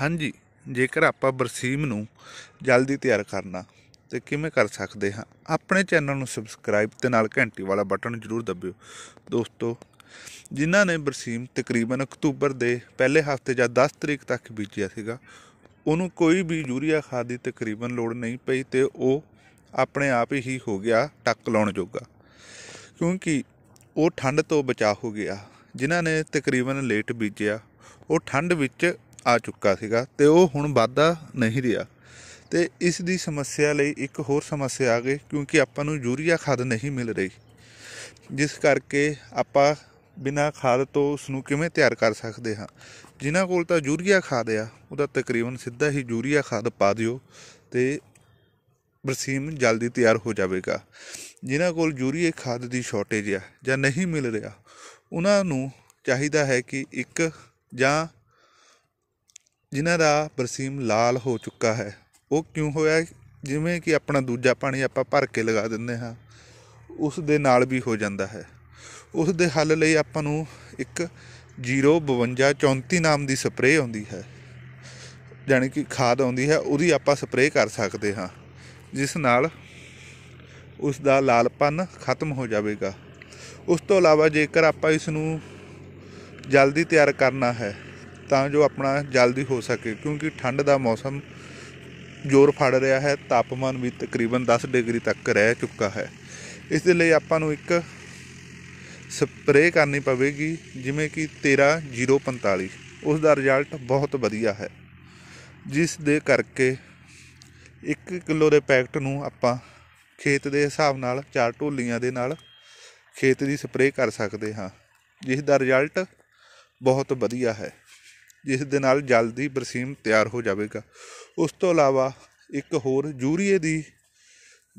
ਹਾਂਜੀ ਜੇਕਰ ਆਪਾਂ ਬਰਸੀਮ ਨੂੰ ਜਲਦੀ ਤਿਆਰ ਕਰਨਾ ਤੇ ਕਿਵੇਂ ਕਰ ਸਕਦੇ ਹਾਂ ਆਪਣੇ ਚੈਨਲ ਨੂੰ ਸਬਸਕ੍ਰਾਈਬ ਤੇ ਨਾਲ ਘੰਟੀ ਵਾਲਾ ਬਟਨ ਜ਼ਰੂਰ ਦਬਿਓ ਦੋਸਤੋ ਜਿਨ੍ਹਾਂ ਨੇ ਬਰਸੀਮ ਤਕਰੀਬਨ ਅਕਤੂਬਰ ਦੇ ਪਹਿਲੇ ਹਫਤੇ ਜਾਂ 10 ਤਰੀਕ ਤੱਕ ਬੀਜਿਆ ਸੀਗਾ ਉਹਨੂੰ ਕੋਈ ਵੀ ਯੂਰੀਆ ਖਾਦ ਦੀ ਤਕਰੀਬਨ ਲੋੜ ਨਹੀਂ ਪਈ ਤੇ ਉਹ ਆਪਣੇ ਆਪ ਹੀ ਹੋ ਗਿਆ ਟੱਕ ਲਾਉਣ ਜੋਗਾ ਕਿਉਂਕਿ ਉਹ ਠੰਡ ਤੋਂ ਬਚਾ ਹੋ ਗਿਆ ਜਿਨ੍ਹਾਂ ਨੇ ਤਕਰੀਬਨ ਲੇਟ ਬੀਜਿਆ ਉਹ ਠੰਡ ਵਿੱਚ ਆ ਚੁੱਕਾ ਸੀਗਾ ਤੇ ਉਹ ਹੁਣ ਵਾਧਾ ਨਹੀਂ ਰਿਹਾ ਤੇ ਇਸ ਦੀ ਸਮੱਸਿਆ ਲਈ ਇੱਕ ਹੋਰ ਸਮੱਸਿਆ ਆ ਗਈ ਕਿਉਂਕਿ ਆਪਾਂ ਨੂੰ ਯੂਰੀਆ ਖਾਦ ਨਹੀਂ ਮਿਲ ਰਹੀ ਜਿਸ ਕਰਕੇ ਆਪਾਂ ਬਿਨਾ ਖਾਦ ਤੋਂ ਉਸ ਨੂੰ ਕਿਵੇਂ ਤਿਆਰ ਕਰ ਸਕਦੇ ਹਾਂ ਜਿਨ੍ਹਾਂ ਕੋਲ ਤਾਂ ਯੂਰੀਆ ਖਾਦ ਆ ਉਹਦਾ ਤਕਰੀਬਨ ਸਿੱਧਾ ਹੀ ਯੂਰੀਆ ਖਾਦ ਪਾ ਦਿਓ ਤੇ ਬਰਸੀਮ ਜਲਦੀ ਤਿਆਰ ਹੋ ਜਾਵੇਗਾ ਜਿਨ੍ਹਾਂ ਕੋਲ ਯੂਰੀਆ ਖਾਦ ਦੀ ਸ਼ਾਰਟੇਜ ਆ ਜਾਂ ਨਹੀਂ ਮਿਲ ਰਿਹਾ ਉਹਨਾਂ ਨੂੰ ਚਾਹੀਦਾ ਹੈ ਕਿ ਇੱਕ ਜਾਂ ਜਿਨ੍ਹਾਂ ਦਾ ਬਰਸੀਮ ਲਾਲ ਹੋ ਚੁੱਕਾ ਹੈ ਉਹ ਕਿਉਂ ਹੋਇਆ ਜਿਵੇਂ ਕਿ ਆਪਣਾ ਦੂਜਾ ਪਾਣੀ ਆਪਾਂ ਭਰ ਕੇ ਲਗਾ ਦਿੰਦੇ ਹਾਂ ਉਸ ਦੇ ਨਾਲ ਵੀ ਹੋ ਜਾਂਦਾ ਹੈ ਉਸ ਦੇ ਹੱਲ ਲਈ ਆਪਾਂ ਨੂੰ ਇੱਕ 05234 ਨਾਮ ਦੀ ਸਪਰੇਅ ਆਉਂਦੀ ਹੈ ਜਾਨੀ ਕਿ ਖਾਦ ਆਉਂਦੀ ਹੈ ਉਹਦੀ ਆਪਾਂ ਸਪਰੇਅ ਕਰ ਸਕਦੇ ਹਾਂ ਜਿਸ ਨਾਲ ਉਸ ਦਾ ਲਾਲਪਨ ਖਤਮ ਹੋ ਜਾਵੇਗਾ ਉਸ ਤੋਂ ਇਲਾਵਾ ਜੇਕਰ ਆਪਾਂ ਇਸ ਨੂੰ ਜਲਦੀ ਤਿਆਰ ਕਰਨਾ ਹੈ ਤਾਂ ਜੋ ਆਪਣਾ ਜਲਦੀ ਹੋ ਸਕੇ ਕਿਉਂਕਿ ਠੰਡ ਦਾ ਮੌਸਮ ਜ਼ੋਰ ਫੜ ਰਿਹਾ ਹੈ ਤਾਪਮਾਨ ਵੀ ਤਕਰੀਬਨ 10 ਡਿਗਰੀ ਤੱਕ ਰਹਿ ਚੁੱਕਾ ਹੈ ਇਸ ਦੇ ਲਈ ਆਪਾਂ ਨੂੰ ਇੱਕ ਸਪਰੇਅ ਕਰਨੀ ਪਵੇਗੀ ਜਿਵੇਂ ਕਿ 13045 ਉਸ ਦਾ ਰਿਜ਼ਲਟ ਬਹੁਤ ਵਧੀਆ ਹੈ ਜਿਸ ਦੇ ਕਰਕੇ 1 ਕਿਲੋ ਦੇ ਪੈਕਟ ਨੂੰ ਆਪਾਂ ਖੇਤ ਦੇ ਹਿਸਾਬ ਨਾਲ ਚਾਰ ਢੋਲੀਆਂ ਦੇ ਨਾਲ ਖੇਤ ਦੀ ਸਪਰੇਅ ਕਰ ਸਕਦੇ ਹਾਂ ਜਿਸ ਦਾ ਰਿਜ਼ਲਟ ਬਹੁਤ ਵਧੀਆ ਹੈ ਜਿਸ ਦੇ ਨਾਲ ਜਲਦੀ ਬਰਸੀਮ ਤਿਆਰ ਹੋ ਜਾਵੇਗਾ ਉਸ ਤੋਂ ਇਲਾਵਾ ਇੱਕ ਹੋਰ ਯੂਰੀਏ ਦੀ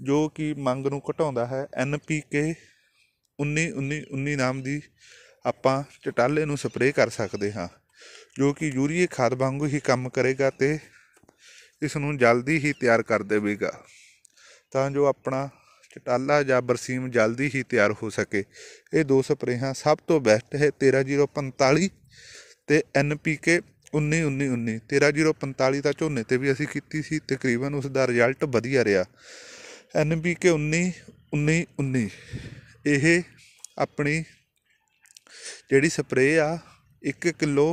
ਜੋ ਕਿ ਮੰਗ ਨੂੰ ਘਟਾਉਂਦਾ ਹੈ ਐਨ ਪੀ ਕੇ 19 19 19 ਨਾਮ ਦੀ ਆਪਾਂ ਚਟਾਲੇ ਨੂੰ ਸਪਰੇਅ ਕਰ ਸਕਦੇ ਹਾਂ ਜੋ ਕਿ ਯੂਰੀਏ ਖਾਦ ਵਾਂਗੂ ਹੀ ਕੰਮ ਕਰੇਗਾ ਤੇ ਇਸ ਨੂੰ ਜਲਦੀ ਹੀ ਤਿਆਰ ਕਰ ਦੇਵੇਗਾ ਤਾਂ ਜੋ ਆਪਣਾ ਚਟਾਲਾ ਜਾਂ ਬਰਸੀਮ ਜਲਦੀ ਹੀ ਤਿਆਰ ਹੋ ਸਕੇ ਇਹ ਦੋ ਸਪਰੇਹਾਂ ਸਭ ਤੋਂ ਬੈਸਟ ਹੈ 13045 ਤੇ NPK 19 19 19 13045 ਦਾ ਝੋਨੇ ਤੇ ਵੀ ਅਸੀਂ ਕੀਤੀ ਸੀ ਤਕਰੀਬਨ ਉਸ ਦਾ ਰਿਜ਼ਲਟ ਵਧੀਆ ਰਿਹਾ NPK 19 19 19 ਇਹ ਆਪਣੀ ਜਿਹੜੀ ਸਪਰੇਅ ਆ 1 ਕਿਲੋ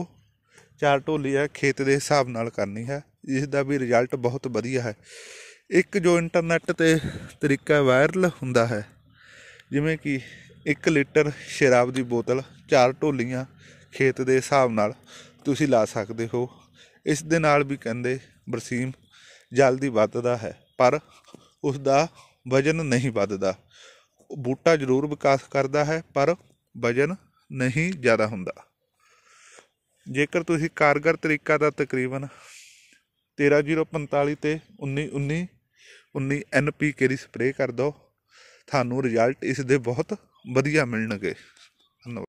ਚਾਰ ਢੋਲੀ ਆ ਖੇਤ ਦੇ ਹਿਸਾਬ ਨਾਲ ਕਰਨੀ ਹੈ ਇਸ ਦਾ ਵੀ ਰਿਜ਼ਲਟ ਬਹੁਤ ਵਧੀਆ ਹੈ ਇੱਕ ਜੋ ਇੰਟਰਨੈਟ ਤੇ ਤਰੀਕਾ ਵਾਇਰਲ ਹੁੰਦਾ ਹੈ ਜਿਵੇਂ ਕਿ 1 ਲੀਟਰ ਸ਼ਰਾਬ ਦੀ ਬੋਤਲ ਚਾਰ ਢੋਲੀਆਂ ਖੇਤ ਦੇ ਹਿਸਾਬ ਨਾਲ ਤੁਸੀਂ ਲਾ ਸਕਦੇ ਹੋ ਇਸ ਦੇ ਨਾਲ ਵੀ ਕਹਿੰਦੇ ਬਰਸੀਮ ਜਲਦੀ ਵੱਧਦਾ ਹੈ ਪਰ ਉਸ ਦਾ ਵਜਨ ਨਹੀਂ ਵੱਧਦਾ ਬੂਟਾ ਜ਼ਰੂਰ ਵਿਕਾਸ ਕਰਦਾ ਹੈ ਪਰ ਵਜਨ ਨਹੀਂ ਜ਼ਿਆਦਾ ਹੁੰਦਾ ਜੇਕਰ ਤੁਸੀਂ ਕਾਰਗਰ ਤਰੀਕਾ ਦਾ ਤਕਰੀਬਨ 13045 ਤੇ 1919 19 ਐਨਪੀਕੇ ਦੀ ਸਪਰੇਅ ਕਰ ਦੋ ਤੁਹਾਨੂੰ ਰਿਜ਼ਲਟ ਇਸ ਦੇ ਬਹੁਤ ਵਧੀਆ ਮਿਲਣਗੇ